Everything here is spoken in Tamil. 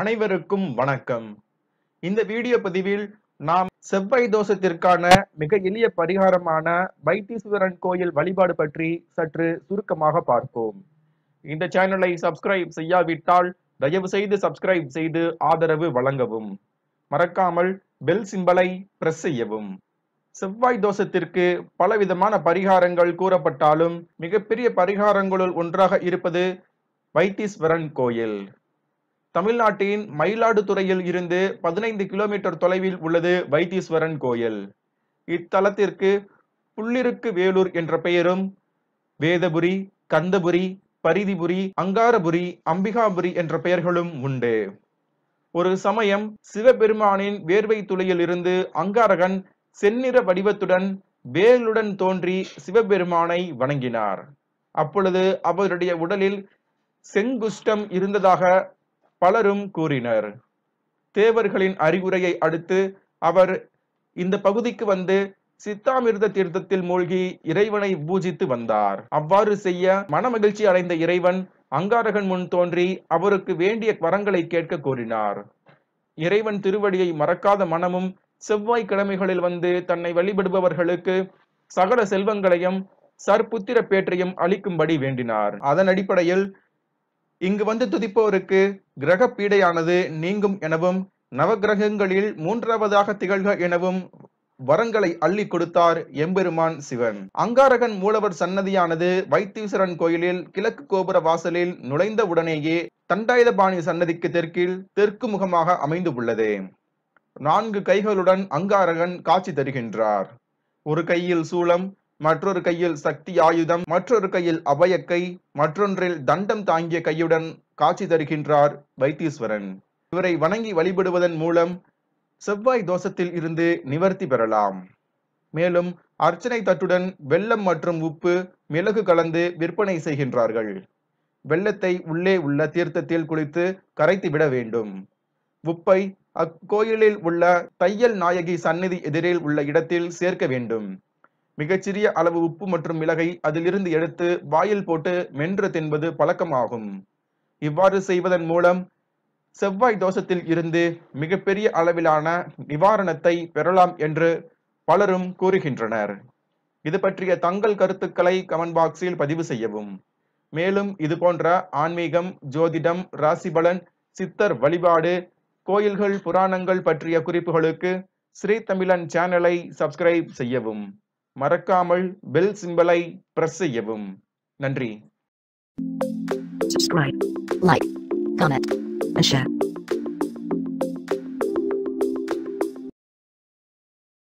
அனைவருக்கும் வணக்கம் இந்த வீடியோ பதிவில் நாம் செவ்வாய் தோஷத்திற்கான மிக எளிய பரிகாரமான வைத்தீஸ்வரன் கோயில் வழிபாடு பற்றி சற்று சுருக்கமாக பார்ப்போம் இந்த சேனலை சப்ஸ்கிரைப் செய்யாவிட்டால் தயவு செய்து சப்ஸ்கிரைப் செய்து ஆதரவு வழங்கவும் மறக்காமல் பெல் சிம்பலை பிரஸ் செய்யவும் செவ்வாய் தோஷத்திற்கு பலவிதமான பரிகாரங்கள் கூறப்பட்டாலும் மிகப்பெரிய பரிகாரங்களுள் ஒன்றாக இருப்பது வைத்தீஸ்வரன் கோயில் தமிழ்நாட்டின் மயிலாடுதுறையில் இருந்து பதினைந்து கிலோமீட்டர் தொலைவில் உள்ளது வைத்தீஸ்வரன் கோயில் இத்தலத்திற்கு புள்ளிருக்கு வேலூர் என்ற பெயரும் வேதபுரி கந்தபுரி பரிதிபுரி அங்காரபுரி அம்பிகாபுரி என்ற பெயர்களும் உண்டு ஒரு சமயம் சிவபெருமானின் வேர்வை துளையில் இருந்து அங்காரகன் செந்நிற வடிவத்துடன் வேலுடன் தோன்றி சிவபெருமானை வணங்கினார் அப்பொழுது அவருடைய உடலில் செங்குஷ்டம் இருந்ததாக பலரும் கூறினர் தேவர்களின் அறிவுரையை அடுத்து அவர் இந்த பகுதிக்கு வந்து சித்தாமிர்த தீர்த்தத்தில் மூழ்கி இறைவனை பூஜித்து வந்தார் அவ்வாறு செய்ய மனமகிழ்ச்சி அடைந்த இறைவன் அங்காரகன் முன் தோன்றி அவருக்கு வேண்டிய வரங்களை கேட்க கோரினார் இறைவன் திருவடியை மறக்காத மனமும் செவ்வாய் கிழமைகளில் வந்து தன்னை வழிபடுபவர்களுக்கு சகல செல்வங்களையும் சர்புத்திர பேற்றையும் அளிக்கும்படி வேண்டினார் அதன் அடிப்படையில் இங்கு வந்து துதிப்போருக்கு கிரக பீடையானது நீங்கும் எனவும் நவகிரகங்களில் மூன்றாவதாக திகழ்க எனவும் வரங்களை அள்ளி கொடுத்தார் எம்பெருமான் சிவன் அங்காரகன் மூலவர் சன்னதியானது வைத்தீஸ்வரன் கோயிலில் கிழக்கு கோபுர வாசலில் நுழைந்த உடனேயே தண்டாயுதபாணி சன்னதிக்கு தெற்கில் தெற்கு முகமாக அமைந்து உள்ளது நான்கு கைகளுடன் அங்காரகன் காட்சி தருகின்றார் ஒரு கையில் சூளம் மற்றொரு கையில் சக்தி ஆயுதம் மற்றொரு கையில் அபயக்கை மற்றொன்றில் தண்டம் தாங்கிய கையுடன் காட்சி தருகின்றார் வைத்தீஸ்வரன் இவரை வணங்கி வழிபடுவதன் மூலம் செவ்வாய் தோஷத்தில் இருந்து நிவர்த்தி பெறலாம் மேலும் அர்ச்சனை தட்டுடன் வெள்ளம் மற்றும் உப்பு மிளகு கலந்து விற்பனை செய்கின்றார்கள் வெள்ளத்தை உள்ளே உள்ள தீர்த்தத்தில் குளித்து கரைத்து விட வேண்டும் உப்பை அக்கோயிலில் உள்ள தையல் நாயகி சந்நிதி எதிரில் உள்ள இடத்தில் சேர்க்க வேண்டும் மிகச்சிறிய அளவு உப்பு மற்றும் மிளகை அதிலிருந்து எடுத்து வாயில் போட்டு மென்று தின்பது பழக்கமாகும் இவ்வாறு செய்வதன் மூலம் செவ்வாய் தோஷத்தில் இருந்து மிகப்பெரிய அளவிலான நிவாரணத்தை பெறலாம் என்று பலரும் கூறுகின்றனர் இது பற்றிய தங்கள் கருத்துக்களை கமெண்ட் பாக்ஸில் பதிவு செய்யவும் மேலும் இது போன்ற ஆன்மீகம் ஜோதிடம் ராசிபலன் சித்தர் வழிபாடு கோயில்கள் புராணங்கள் பற்றிய குறிப்புகளுக்கு ஸ்ரீ தமிழன் சேனலை சப்ஸ்கிரைப் செய்யவும் மறக்காமல் பெல் சிம்பலை பிரஸ் செய்யவும் நன்றி Subscribe, like, comment, and share.